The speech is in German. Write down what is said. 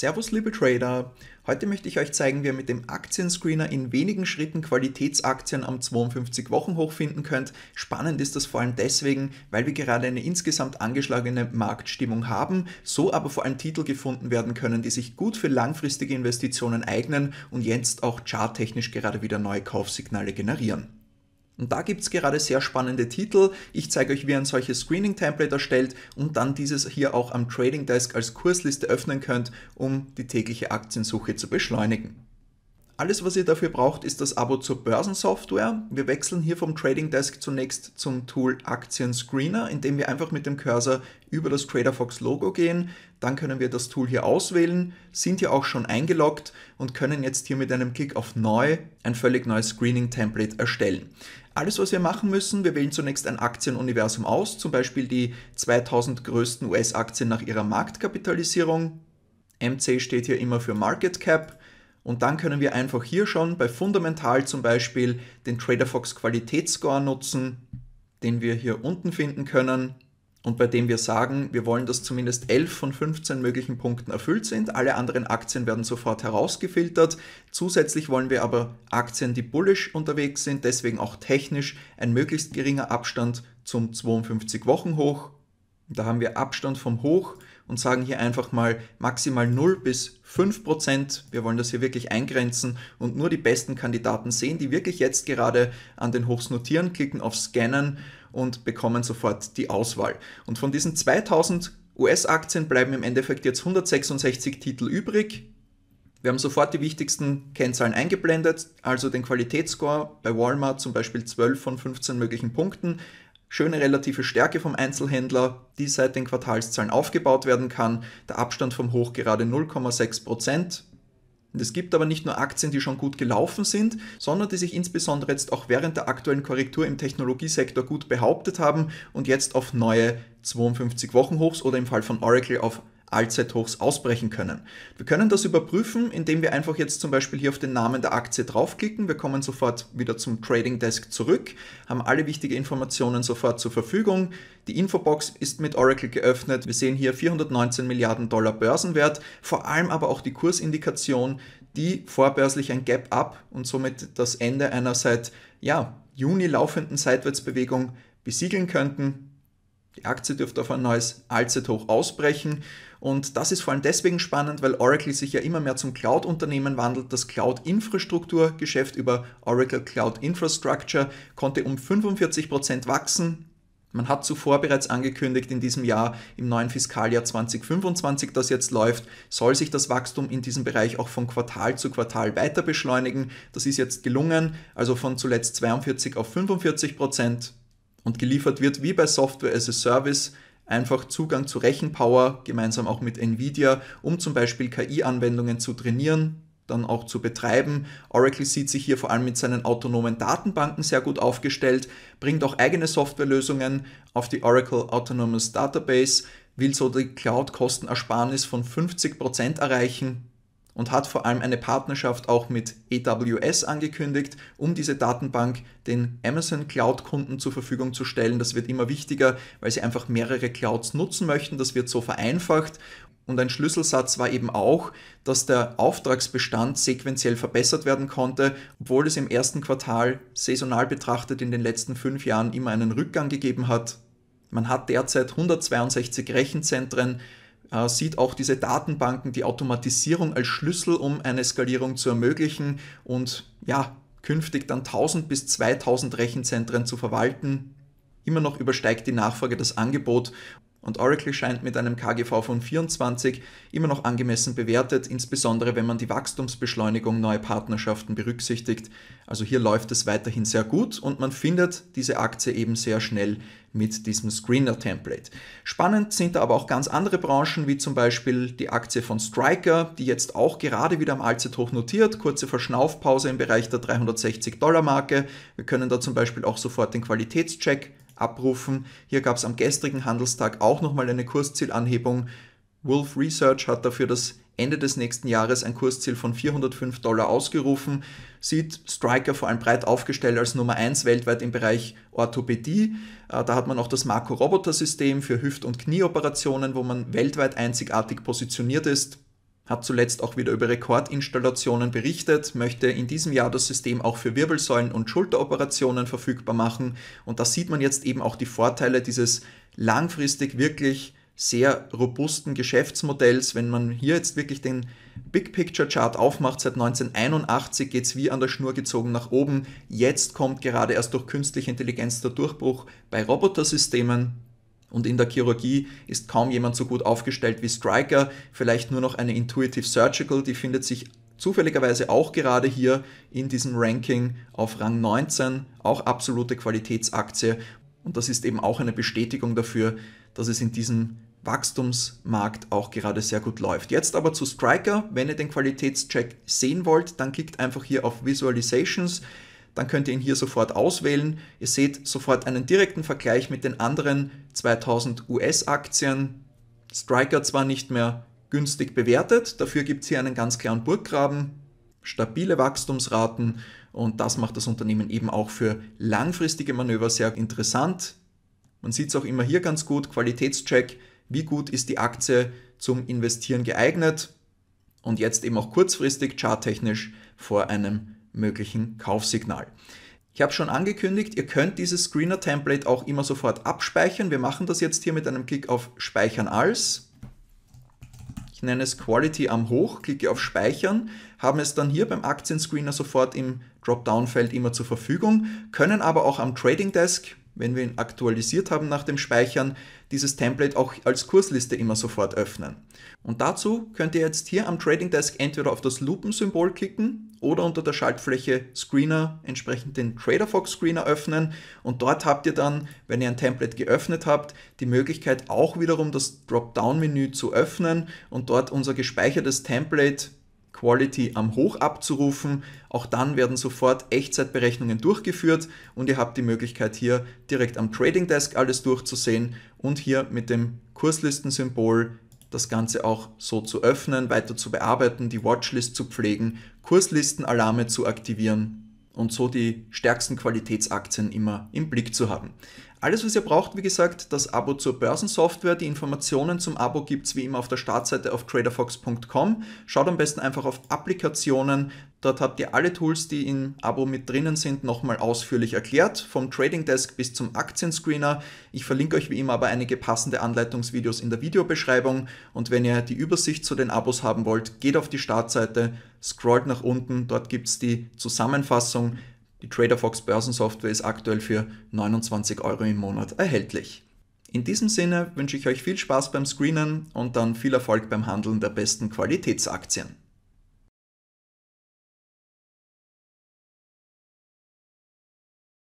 Servus liebe Trader! Heute möchte ich euch zeigen, wie ihr mit dem Aktienscreener in wenigen Schritten Qualitätsaktien am 52-Wochen-Hoch finden könnt. Spannend ist das vor allem deswegen, weil wir gerade eine insgesamt angeschlagene Marktstimmung haben, so aber vor allem Titel gefunden werden können, die sich gut für langfristige Investitionen eignen und jetzt auch charttechnisch gerade wieder neue Kaufsignale generieren. Und da gibt es gerade sehr spannende Titel. Ich zeige euch, wie ihr ein solches Screening-Template erstellt und dann dieses hier auch am Trading Desk als Kursliste öffnen könnt, um die tägliche Aktiensuche zu beschleunigen. Alles, was ihr dafür braucht, ist das Abo zur Börsensoftware. Wir wechseln hier vom Trading Desk zunächst zum Tool Aktien Screener, indem wir einfach mit dem Cursor über das TraderFox Logo gehen. Dann können wir das Tool hier auswählen, sind hier auch schon eingeloggt und können jetzt hier mit einem Klick auf Neu ein völlig neues Screening Template erstellen. Alles, was wir machen müssen, wir wählen zunächst ein Aktienuniversum aus, zum Beispiel die 2000 größten US-Aktien nach ihrer Marktkapitalisierung. MC steht hier immer für Market Cap. Und dann können wir einfach hier schon bei Fundamental zum Beispiel den TraderFox Qualitätsscore nutzen, den wir hier unten finden können und bei dem wir sagen, wir wollen, dass zumindest 11 von 15 möglichen Punkten erfüllt sind. Alle anderen Aktien werden sofort herausgefiltert. Zusätzlich wollen wir aber Aktien, die bullish unterwegs sind, deswegen auch technisch ein möglichst geringer Abstand zum 52 Wochen Hoch. Da haben wir Abstand vom Hoch und sagen hier einfach mal maximal 0 bis 5 Prozent. Wir wollen das hier wirklich eingrenzen und nur die besten Kandidaten sehen, die wirklich jetzt gerade an den Hochs notieren, klicken auf Scannen und bekommen sofort die Auswahl. Und von diesen 2000 US-Aktien bleiben im Endeffekt jetzt 166 Titel übrig. Wir haben sofort die wichtigsten Kennzahlen eingeblendet, also den Qualitätsscore bei Walmart zum Beispiel 12 von 15 möglichen Punkten, Schöne relative Stärke vom Einzelhändler, die seit den Quartalszahlen aufgebaut werden kann. Der Abstand vom Hoch gerade 0,6 Prozent. Es gibt aber nicht nur Aktien, die schon gut gelaufen sind, sondern die sich insbesondere jetzt auch während der aktuellen Korrektur im Technologiesektor gut behauptet haben und jetzt auf neue 52 Wochen Hochs oder im Fall von Oracle auf Allzeithochs ausbrechen können. Wir können das überprüfen, indem wir einfach jetzt zum Beispiel hier auf den Namen der Aktie draufklicken. Wir kommen sofort wieder zum Trading Desk zurück, haben alle wichtigen Informationen sofort zur Verfügung. Die Infobox ist mit Oracle geöffnet. Wir sehen hier 419 Milliarden Dollar Börsenwert, vor allem aber auch die Kursindikation, die vorbörslich ein Gap up und somit das Ende einer seit ja, Juni laufenden Seitwärtsbewegung besiegeln könnten. Die Aktie dürfte auf ein neues Allzeithoch ausbrechen. Und das ist vor allem deswegen spannend, weil Oracle sich ja immer mehr zum Cloud-Unternehmen wandelt. Das Cloud-Infrastrukturgeschäft über Oracle Cloud Infrastructure konnte um 45% Prozent wachsen. Man hat zuvor bereits angekündigt, in diesem Jahr, im neuen Fiskaljahr 2025, das jetzt läuft, soll sich das Wachstum in diesem Bereich auch von Quartal zu Quartal weiter beschleunigen. Das ist jetzt gelungen, also von zuletzt 42 auf 45 Prozent und geliefert wird wie bei Software as a Service einfach Zugang zu Rechenpower gemeinsam auch mit Nvidia, um zum Beispiel KI-Anwendungen zu trainieren, dann auch zu betreiben. Oracle sieht sich hier vor allem mit seinen autonomen Datenbanken sehr gut aufgestellt, bringt auch eigene Softwarelösungen auf die Oracle Autonomous Database, will so die Cloud-Kostenersparnis von 50% erreichen und hat vor allem eine Partnerschaft auch mit AWS angekündigt, um diese Datenbank den Amazon Cloud-Kunden zur Verfügung zu stellen. Das wird immer wichtiger, weil sie einfach mehrere Clouds nutzen möchten. Das wird so vereinfacht. Und ein Schlüsselsatz war eben auch, dass der Auftragsbestand sequenziell verbessert werden konnte, obwohl es im ersten Quartal saisonal betrachtet in den letzten fünf Jahren immer einen Rückgang gegeben hat. Man hat derzeit 162 Rechenzentren, äh, sieht auch diese Datenbanken, die Automatisierung als Schlüssel, um eine Skalierung zu ermöglichen und ja, künftig dann 1000 bis 2000 Rechenzentren zu verwalten. Immer noch übersteigt die Nachfrage das Angebot und Oracle scheint mit einem KGV von 24 immer noch angemessen bewertet, insbesondere wenn man die Wachstumsbeschleunigung neuer Partnerschaften berücksichtigt. Also hier läuft es weiterhin sehr gut und man findet diese Aktie eben sehr schnell mit diesem Screener-Template. Spannend sind da aber auch ganz andere Branchen, wie zum Beispiel die Aktie von Striker, die jetzt auch gerade wieder am Allzeithoch notiert. Kurze Verschnaufpause im Bereich der 360-Dollar-Marke. Wir können da zum Beispiel auch sofort den Qualitätscheck abrufen. Hier gab es am gestrigen Handelstag auch nochmal eine Kurszielanhebung. Wolf Research hat dafür das Ende des nächsten Jahres ein Kursziel von 405 Dollar ausgerufen, sieht Striker vor allem breit aufgestellt als Nummer 1 weltweit im Bereich Orthopädie. Äh, da hat man auch das Marco-Roboter-System für Hüft- und Knieoperationen, wo man weltweit einzigartig positioniert ist hat zuletzt auch wieder über Rekordinstallationen berichtet, möchte in diesem Jahr das System auch für Wirbelsäulen- und Schulteroperationen verfügbar machen. Und da sieht man jetzt eben auch die Vorteile dieses langfristig wirklich sehr robusten Geschäftsmodells. Wenn man hier jetzt wirklich den Big Picture Chart aufmacht, seit 1981 geht es wie an der Schnur gezogen nach oben. Jetzt kommt gerade erst durch künstliche Intelligenz der Durchbruch bei Robotersystemen. Und in der Chirurgie ist kaum jemand so gut aufgestellt wie Striker. Vielleicht nur noch eine Intuitive Surgical, die findet sich zufälligerweise auch gerade hier in diesem Ranking auf Rang 19. Auch absolute Qualitätsaktie. Und das ist eben auch eine Bestätigung dafür, dass es in diesem Wachstumsmarkt auch gerade sehr gut läuft. Jetzt aber zu Striker. Wenn ihr den Qualitätscheck sehen wollt, dann klickt einfach hier auf Visualizations dann könnt ihr ihn hier sofort auswählen. Ihr seht sofort einen direkten Vergleich mit den anderen 2000 US-Aktien. Striker zwar nicht mehr günstig bewertet, dafür gibt es hier einen ganz klaren Burggraben, stabile Wachstumsraten und das macht das Unternehmen eben auch für langfristige Manöver sehr interessant. Man sieht es auch immer hier ganz gut, Qualitätscheck, wie gut ist die Aktie zum Investieren geeignet und jetzt eben auch kurzfristig charttechnisch vor einem möglichen Kaufsignal. Ich habe schon angekündigt, ihr könnt dieses Screener-Template auch immer sofort abspeichern. Wir machen das jetzt hier mit einem Klick auf Speichern als. Ich nenne es Quality am Hoch, klicke auf Speichern, haben es dann hier beim Aktienscreener sofort im Dropdown-Feld immer zur Verfügung, können aber auch am Trading Desk wenn wir ihn aktualisiert haben nach dem Speichern, dieses Template auch als Kursliste immer sofort öffnen. Und dazu könnt ihr jetzt hier am Trading Desk entweder auf das Lupensymbol klicken oder unter der Schaltfläche Screener entsprechend den TraderFox Screener öffnen und dort habt ihr dann, wenn ihr ein Template geöffnet habt, die Möglichkeit auch wiederum das Dropdown-Menü zu öffnen und dort unser gespeichertes Template Quality am Hoch abzurufen. Auch dann werden sofort Echtzeitberechnungen durchgeführt und ihr habt die Möglichkeit hier direkt am Trading Desk alles durchzusehen und hier mit dem Kurslistensymbol das Ganze auch so zu öffnen, weiter zu bearbeiten, die Watchlist zu pflegen, Kurslisten-Alarme zu aktivieren und so die stärksten Qualitätsaktien immer im Blick zu haben. Alles, was ihr braucht, wie gesagt, das Abo zur Börsensoftware. Die Informationen zum Abo gibt es wie immer auf der Startseite auf traderfox.com. Schaut am besten einfach auf Applikationen, Dort habt ihr alle Tools, die in Abo mit drinnen sind, nochmal ausführlich erklärt, vom Trading Desk bis zum Aktienscreener. Ich verlinke euch wie immer aber einige passende Anleitungsvideos in der Videobeschreibung und wenn ihr die Übersicht zu den Abos haben wollt, geht auf die Startseite, scrollt nach unten, dort gibt es die Zusammenfassung. Die TraderFox Börsensoftware ist aktuell für 29 Euro im Monat erhältlich. In diesem Sinne wünsche ich euch viel Spaß beim Screenen und dann viel Erfolg beim Handeln der besten Qualitätsaktien.